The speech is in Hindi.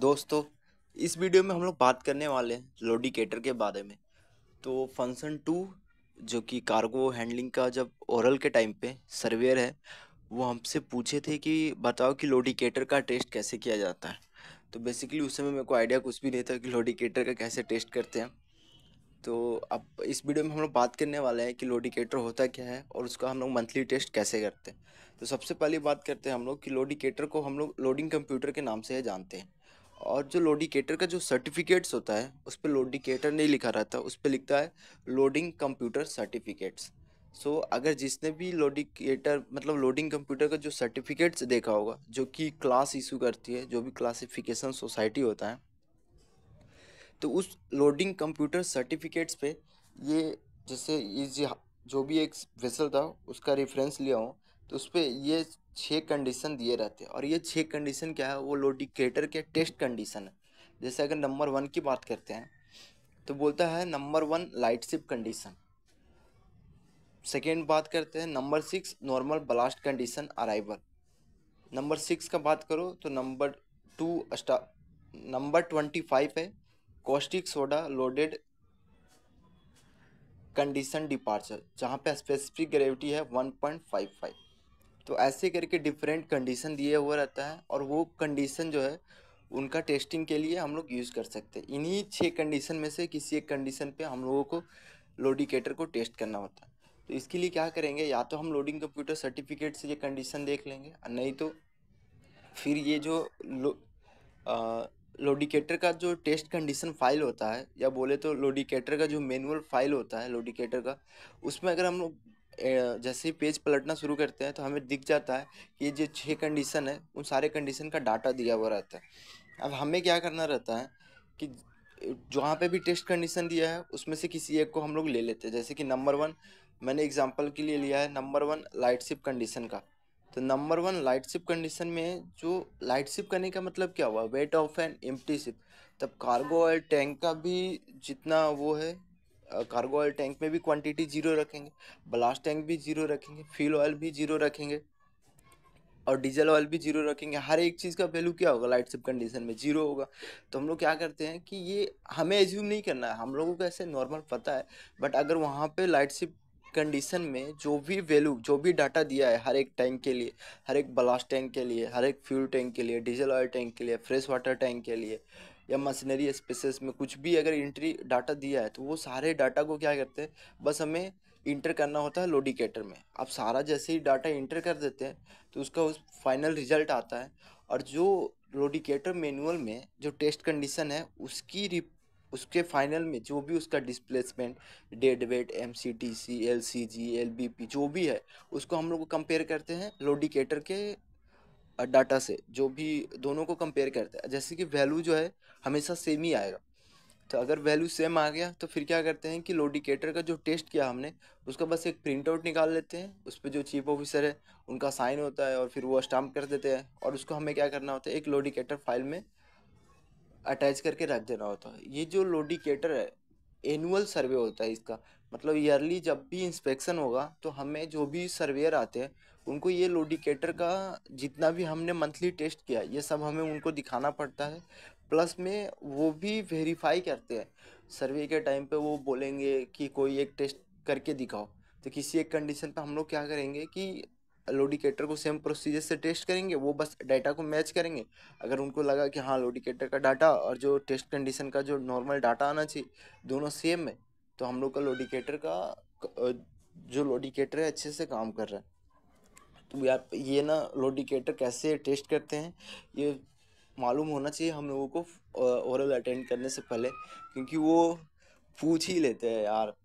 दोस्तों इस वीडियो में हम लोग बात करने वाले हैं लोडिकेटर के बारे में तो फंक्शन टू जो कि कार्गो हैंडलिंग का जब ओरल के टाइम पे सर्वेयर है वो हमसे पूछे थे कि बताओ कि लोडिकेटर का टेस्ट कैसे किया जाता है तो बेसिकली उस समय मेरे को आइडिया कुछ भी नहीं था कि लोडिकेटर का कैसे टेस्ट करते हैं तो अब इस वीडियो में हम लोग बात करने वाले हैं कि लोडिकेटर होता क्या है और उसका हम लोग मंथली टेस्ट कैसे करते हैं तो सबसे पहली बात करते हैं हम लोग कि लोडिकेटर को हम लोग लोडिंग कंप्यूटर के नाम से जानते हैं और जो लोडिकेटर का जो सर्टिफिकेट्स होता है उस पर लोडिकेटर नहीं लिखा रहता उस पर लिखता है लोडिंग कंप्यूटर सर्टिफिकेट्स सो अगर जिसने भी लोडिकेटर मतलब लोडिंग कंप्यूटर का जो सर्टिफिकेट्स देखा होगा जो कि क्लास इशू करती है जो भी क्लासिफिकेशन सोसाइटी होता है तो उस लोडिंग कंप्यूटर सर्टिफिकेट्स पे ये जैसे ये जो भी एक वेसल था उसका रेफरेंस लिया हो तो उस पर ये छः कंडीशन दिए रहते हैं और ये छः कंडीशन क्या है वो लोडिकेटर के टेस्ट कंडीशन है जैसे अगर नंबर वन की बात करते हैं तो बोलता है number one light ship condition second बात करते हैं number six normal ballast condition arrival number six का बात करो तो नंबर टू स्टा नंबर ट्वेंटी फाइव है caustic soda loaded condition departure जहाँ पे स्पेसिफिक ग्रेविटी है वन पॉइंट फाइव फाइव तो ऐसे करके डिफरेंट कंडीशन दिए हुआ रहता है और वो कंडीशन जो है उनका टेस्टिंग के लिए हम लोग यूज़ कर सकते हैं इन्हीं छः कंडीशन में से किसी एक कंडीशन पे हम लोगों को लोडिकेटर को टेस्ट करना होता है तो इसके लिए क्या करेंगे या तो हम लोडिंग कंप्यूटर सर्टिफिकेट से ये कंडीशन देख लेंगे और नहीं तो फिर ये जो लो आ, लोडिकेटर का जो टेस्ट कंडीशन फाइल होता है या बोले तो लोडिकेटर का जो मैनुअल फाइल होता है लोडिकेटर का उसमें अगर हम लोग जैसे ही पेज पलटना शुरू करते हैं तो हमें दिख जाता है कि जो छः कंडीशन है उन सारे कंडीशन का डाटा दिया हुआ रहता है अब हमें क्या करना रहता है कि जहाँ पे भी टेस्ट कंडीशन दिया है उसमें से किसी एक को हम लोग ले लेते हैं जैसे कि नंबर वन मैंने एग्जाम्पल के लिए लिया है नंबर वन लाइटशिप कंडीशन का तो नंबर वन लाइटशिप कंडीशन में जो लाइटशिप करने का मतलब क्या हुआ weight of an empty ship तब कार्गो ऑयल टैंक का भी जितना वो है कार्गो ऑयल टैंक में भी क्वांटिटी जीरो रखेंगे ब्लास्ट टैंक भी जीरो रखेंगे फ्यूल ऑयल भी जीरो रखेंगे और डीजल ऑयल भी जीरो रखेंगे हर एक चीज़ का वैल्यू क्या होगा लाइट सिप कंडीशन में जीरो होगा तो हम लोग क्या करते हैं कि ये हमें एज्यूम नहीं करना है हम लोगों को ऐसे नॉर्मल पता है बट अगर वहाँ पर लाइट सिप कंडीशन में जो भी वैल्यू जो भी डाटा दिया है हर एक टैंक के लिए हर एक ब्लास्ट टैंक के लिए हर एक फ्यूल टैंक के लिए डीजल ऑयल टैंक के लिए फ्रेश वाटर टैंक के लिए या मशीनरी स्पेसिस में कुछ भी अगर इंट्री डाटा दिया है तो वो सारे डाटा को क्या करते हैं बस हमें इंटर करना होता है लोडिकेटर में आप सारा जैसे ही डाटा इंटर कर देते हैं तो उसका उस फाइनल रिजल्ट आता है और जो लोडिकेटर मैनुअल में जो टेस्ट कंडीशन है उसकी रिप उसके फाइनल में जो भी उसका displacement dead weight M C T C L C G L B P जो भी है उसको हम लोग कंपेयर करते हैं लोडिकेटर के डाटा से जो भी दोनों को कंपेयर करते हैं जैसे कि वैल्यू जो है हमेशा सेम ही आएगा तो अगर वैल्यू सेम आ गया तो फिर क्या करते हैं कि लोडिकेटर का जो टेस्ट किया हमने उसका बस एक प्रिंट आउट निकाल लेते हैं उस पर जो चीफ ऑफिसर है उनका साइन होता है और फिर वो स्टाम्प कर देते हैं और उसको हमें क्या करना होता है एक लोडिकेटर फाइल में अटैच करके रख देना होता है ये जो लोडिकेटर है एनुअल सर्वे होता है इसका मतलब ईयरली जब भी इंस्पेक्शन होगा तो हमें जो भी सर्वेयर आते हैं उनको ये लोडिकेटर का जितना भी हमने मंथली टेस्ट किया ये सब हमें उनको दिखाना पड़ता है प्लस में वो भी वेरीफाई करते हैं सर्वे के टाइम पे वो बोलेंगे कि कोई एक टेस्ट करके दिखाओ तो किसी एक कंडीशन पे हम लोग क्या करेंगे कि लोडिकेटर को सेम प्रोसीजर से टेस्ट करेंगे वो बस डाटा को मैच करेंगे अगर उनको लगा कि हाँ लोडिकेटर का डाटा और जो टेस्ट कंडीशन का जो नॉर्मल डाटा आना चाहिए दोनों सेम है तो हम लोग का लोडिकेटर का जो लोडिकेटर है अच्छे से काम कर रहा है तो ये ना लोडिकेटर कैसे टेस्ट करते हैं ये मालूम होना चाहिए हम लोगों को ओरल अटेंड करने से पहले क्योंकि वो पूछ ही लेते हैं यार